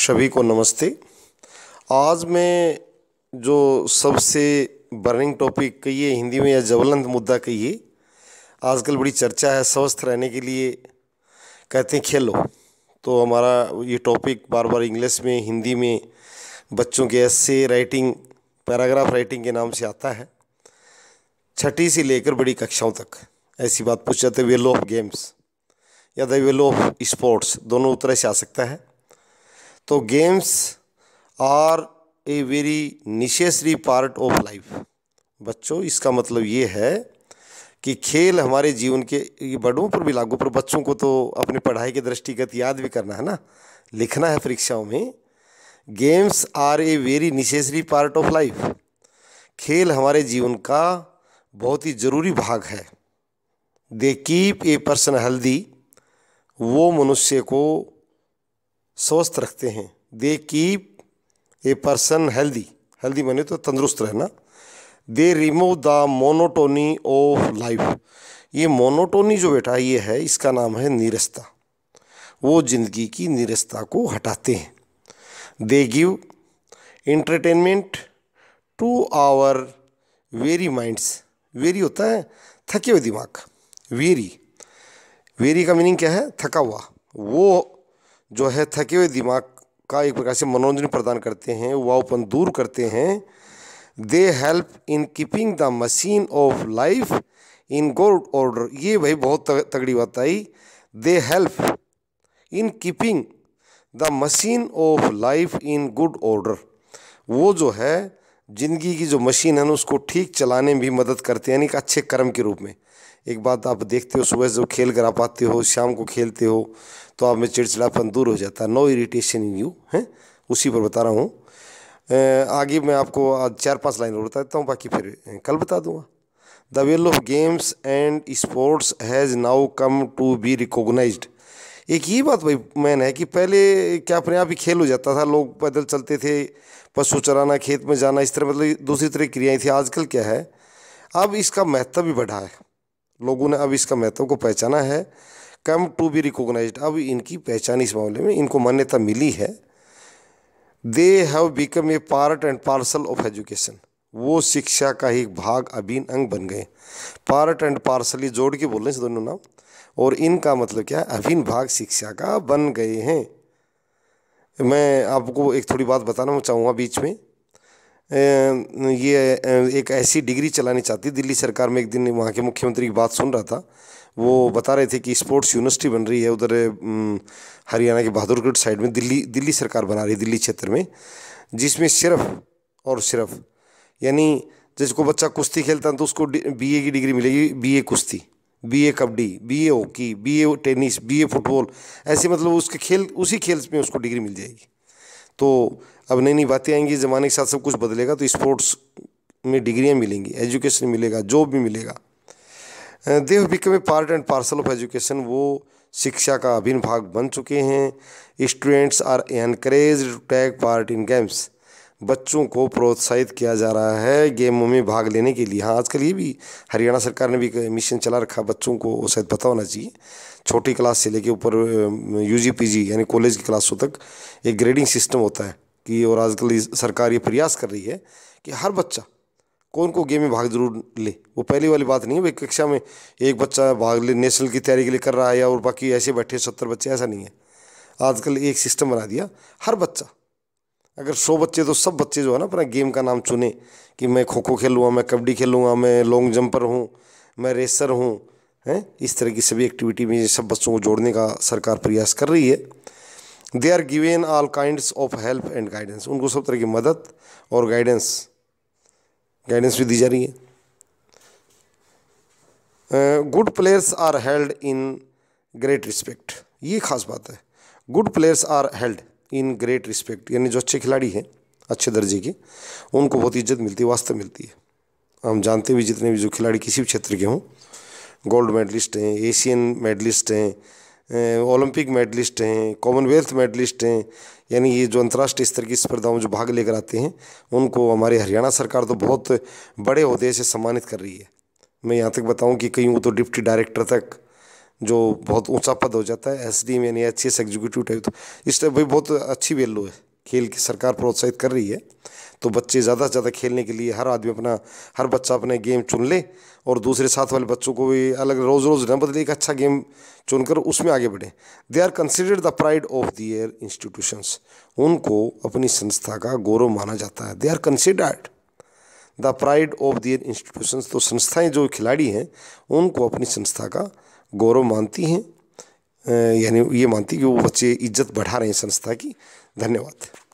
सभी को नमस्ते आज मैं जो सबसे बर्निंग टॉपिक कहिए हिंदी में या ज्वलंत मुद्दा कहिए आजकल बड़ी चर्चा है स्वस्थ रहने के लिए कहते हैं खेलो तो हमारा ये टॉपिक बार बार इंग्लिश में हिंदी में बच्चों के ऐसे राइटिंग पैराग्राफ राइटिंग के नाम से आता है छठी से लेकर बड़ी कक्षाओं तक ऐसी बात पूछ जाते वेलो ऑफ गेम्स या द वेलो ऑफ स्पोर्ट्स दोनों तरह से आ सकता है तो games are a very necessary part of life बच्चों इसका मतलब ये है कि खेल हमारे जीवन के ये बड़ों पर भी लागू पर बच्चों को तो अपनी पढ़ाई के दृष्टिगत याद भी करना है ना लिखना है परीक्षाओं में games are a very necessary part of life खेल हमारे जीवन का बहुत ही ज़रूरी भाग है they keep a person healthy वो मनुष्य को स्वस्थ रखते हैं they keep a person healthy healthy माने तो तंदुरुस्त रहना they remove the monotony of life ये मोनोटोनी जो बेटा ये है इसका नाम है नीरसता वो जिंदगी की नीरसता को हटाते हैं they give entertainment to our weary minds weary होता है थके हुए दिमाग वेरी वेरी का मीनिंग क्या है थका हुआ वो जो है थके हुए दिमाग का एक प्रकार से मनोरंजन प्रदान करते हैं वावपन दूर करते हैं they help in keeping the machine of life in good order ये भाई बहुत तगड़ी बात आई they help in keeping the machine of life in good order वो जो है ज़िंदगी की जो मशीन है ना उसको ठीक चलाने में भी मदद करते हैं यानी कि अच्छे कर्म के रूप में एक बात आप देखते हो सुबह जब खेल कर आ पाते हो शाम को खेलते हो तो आप में चिड़चिड़ापन दूर हो जाता है नो इरीटेशन इन यू हैं उसी पर बता रहा हूँ आगे मैं आपको आज चार पांच लाइन और बता देता हूँ बाकी फिर कल बता दूँगा the value of games and sports has now come to be recognise एक ये बात भाई मैन है कि पहले क्या अपने आप ही खेल हो जाता था लोग पैदल चलते थे पशु चराना खेत में जाना इस तरह मतलब दूसरी तरह क्रियाएँ थी आजकल क्या है अब इसका महत्व भी बढ़ा है लोगों ने अब इसका महत्व को पहचाना है कम टू बी रिकोगनाइज अब इनकी पहचान इस मामले में इनको मान्यता मिली है they have become a part and parcel of education वो शिक्षा का ही भाग अभिन अंग बन गए पार्ट एंड पार्सल ये जोड़ के बोल रहे हैं दोनों नाम और इनका मतलब क्या है अभिन्न भाग शिक्षा का बन गए हैं मैं आपको एक थोड़ी बात बताना चाहूँगा बीच में ये एक ऐसी डिग्री चलानी चाहती दिल्ली सरकार में एक दिन वहाँ के मुख्यमंत्री की बात सुन रहा था वो बता रहे थे कि स्पोर्ट्स यूनिवर्सिटी बन रही है उधर हरियाणा के बहादुरगढ़ साइड में दिल्ली दिल्ली सरकार बना रही है दिल्ली क्षेत्र में जिसमें सिर्फ और सिर्फ यानी जिसको बच्चा कुश्ती खेलता है तो उसको बी की डिग्री मिलेगी बी कुश्ती ए कबड्डी ए हॉकी ए टेनिस ए फुटबॉल ऐसे मतलब उसके खेल उसी खेल में उसको डिग्री मिल जाएगी तो अब नई नई बातें आएंगी ज़माने के साथ सब कुछ बदलेगा तो स्पोर्ट्स में डिग्रियाँ मिलेंगी एजुकेशन मिलेगा जॉब भी मिलेगा they become a part and parcel of education वो शिक्षा का अभिन्न भाग बन चुके हैं students are encourage to take part in games बच्चों को प्रोत्साहित किया जा रहा है गेमों में भाग लेने के लिए हाँ आजकल ये भी हरियाणा सरकार ने भी मिशन चला रखा बच्चों को शायद पता होना चाहिए छोटी क्लास से लेके ऊपर यूजी पीजी यानी कॉलेज की क्लासों तक एक ग्रेडिंग सिस्टम होता है कि और आजकल सरकार ये प्रयास कर रही है कि हर बच्चा कौन को गेम में भाग जरूर ले वो पहली वाली बात नहीं है भाई कक्षा में एक बच्चा भाग ले नेशनल की तैयारी के लिए कर रहा है या और बाकी ऐसे बैठे सत्तर बच्चे ऐसा नहीं है आजकल एक सिस्टम बना दिया हर बच्चा अगर सौ बच्चे तो सब बच्चे जो है ना अपना गेम का नाम चुने कि मैं खो खो खेलूँगा मैं कबड्डी खेलूँगा मैं लॉन्ग जंपर हूँ मैं रेसर हूँ हैं इस तरह की सभी एक्टिविटी में सब बच्चों को जोड़ने का सरकार प्रयास कर रही है they are given all kind of help and guidance उनको सब तरह की मदद और गाइडेंस गाइडेंस भी दी जा रही है good players are held in great respect ये खास बात है good players are held in great respect यानी जो अच्छे खिलाड़ी हैं अच्छे दर्जे के उनको बहुत इज्जत मिलती है वास्तव मिलती है हम जानते भी जितने भी जो खिलाड़ी किसी भी क्षेत्र के हों गोल्ड मेडलिस्ट हैं एशियन मेडलिस्ट हैं ओलंपिक मेडलिस्ट हैं कॉमनवेल्थ मेडलिस्ट हैं यानी ये जो अंतर्राष्ट्रीय स्तर की स्पर्धाओं जो भाग लेकर आते हैं उनको हमारे हरियाणा सरकार तो बहुत बड़े अहदे से सम्मानित कर रही है मैं यहाँ तक बताऊँ कि कई वो तो डिप्टी डायरेक्टर तक जो बहुत ऊंचा पद हो जाता है एस डी एम यानी एच एस एग्जीक्यूटिव टाइप तो इस टाइप भाई बहुत अच्छी वैल्यू है खेल की सरकार प्रोत्साहित कर रही है तो बच्चे ज़्यादा से ज़्यादा खेलने के लिए हर आदमी अपना हर बच्चा अपने गेम चुन ले और दूसरे साथ वाले बच्चों को भी अलग रोज़ रोज़ न बदले एक अच्छा गेम चुनकर उसमें आगे बढ़े they are considered the pride of their institutions उनको अपनी संस्था का गौरव माना जाता है they are considered the pride of their institutions तो संस्थाएँ जो खिलाड़ी हैं उनको अपनी संस्था का गौरव मानती हैं यानी ये मानती कि वो बच्चे इज्जत बढ़ा रहे हैं संस्था की धन्यवाद